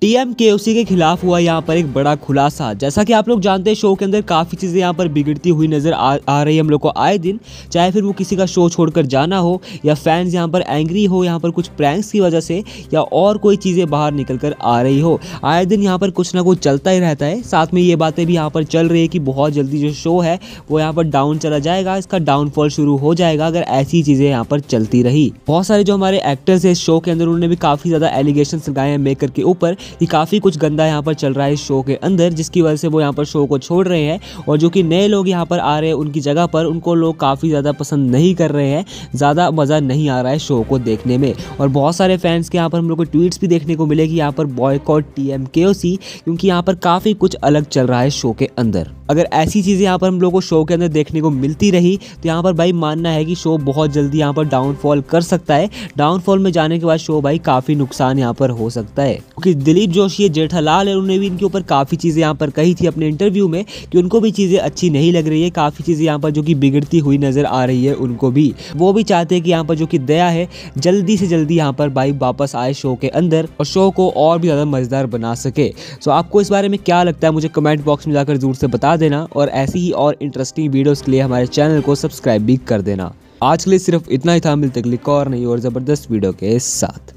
TM केओसी के खिलाफ हुआ यहाँ पर एक बड़ा खुलासा जैसा कि आप लोग जानते हैं शो के अंदर काफ़ी चीज़ें यहाँ पर बिगड़ती हुई नज़र आ, आ रही है हम लोग को आए दिन चाहे फिर वो किसी का शो छोड़कर जाना हो या फैंस यहाँ पर एंग्री हो यहाँ पर कुछ प्रैंक्स की वजह से या और कोई चीज़ें बाहर निकल कर आ रही हो आए दिन यहाँ पर कुछ ना कुछ चलता ही रहता है साथ में ये बातें भी यहाँ पर चल रही है कि बहुत जल्दी जो शो है वो यहाँ पर डाउन चला जाएगा इसका डाउनफॉल शुरू हो जाएगा अगर ऐसी चीज़ें यहाँ पर चलती रही बहुत सारे जो हमारे एक्टर्स हैं इस शो के अंदर उन्होंने भी काफ़ी ज़्यादा एलिगेशन लगाए हैं मेकर के ऊपर कि काफ़ी कुछ गंदा यहाँ पर चल रहा है इस शो के अंदर जिसकी वजह से वो यहाँ पर शो को छोड़ रहे हैं और जो कि नए लोग यहाँ पर आ रहे हैं उनकी जगह पर उनको लोग काफ़ी ज़्यादा पसंद नहीं कर रहे हैं ज़्यादा मज़ा नहीं आ रहा है शो को देखने में और बहुत सारे फैंस के यहाँ पर हम लोग को ट्वीट्स भी देखने को मिले कि यहाँ पर बॉयकॉट टी एम के ओ सी क्योंकि यहाँ पर काफ़ी कुछ अलग चल रहा है शो के अंदर अगर ऐसी चीज़ें यहाँ पर हम लोग को शो के अंदर देखने को मिलती रही तो यहाँ पर भाई मानना है कि शो बहुत जल्दी यहाँ पर डाउनफॉल कर सकता है डाउनफॉल में जाने के बाद शो भाई काफ़ी नुकसान यहाँ पर हो सकता है क्योंकि दिलीप दिलीप जोशी है जेठालाल है उन्होंने भी इनके ऊपर काफ़ी चीज़ें यहाँ पर कही थी अपने इंटरव्यू में कि उनको भी चीज़ें अच्छी नहीं लग रही है काफ़ी चीज़ें यहाँ पर जो कि बिगड़ती हुई नज़र आ रही है उनको भी वो भी चाहते हैं कि यहाँ पर जो कि दया है जल्दी से जल्दी यहाँ पर भाई वापस आए शो के अंदर और शो को और भी ज़्यादा मज़ेदार बना सके सो आपको इस बारे में क्या लगता है मुझे कमेंट बॉक्स में जाकर ज़रूर से बता देना और ऐसी ही और इंटरेस्टिंग वीडियोज़ के लिए हमारे चैनल को सब्सक्राइब भी कर देना आज के लिए सिर्फ इतना ही था मिलते क्लिक और नहीं और ज़बरदस्त वीडियो के साथ